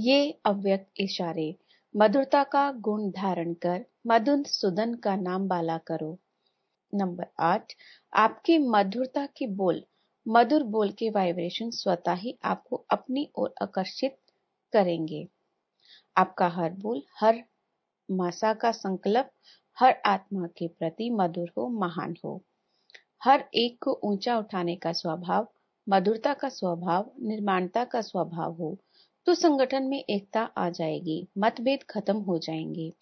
ये अव्यक्त इशारे मधुरता का गुण धारण कर मधुन सुदन का नाम बाला करो नंबर आठ आपकी मधुरता की बोल मधुर बोल के वाइब्रेशन स्वतः ही आपको अपनी ओर आकर्षित करेंगे आपका हर बोल हर मासा का संकल्प हर आत्मा के प्रति मधुर हो महान हो हर एक को ऊंचा उठाने का स्वभाव मधुरता का स्वभाव निर्माणता का स्वभाव हो तो संगठन में एकता आ जाएगी मतभेद खत्म हो जाएंगे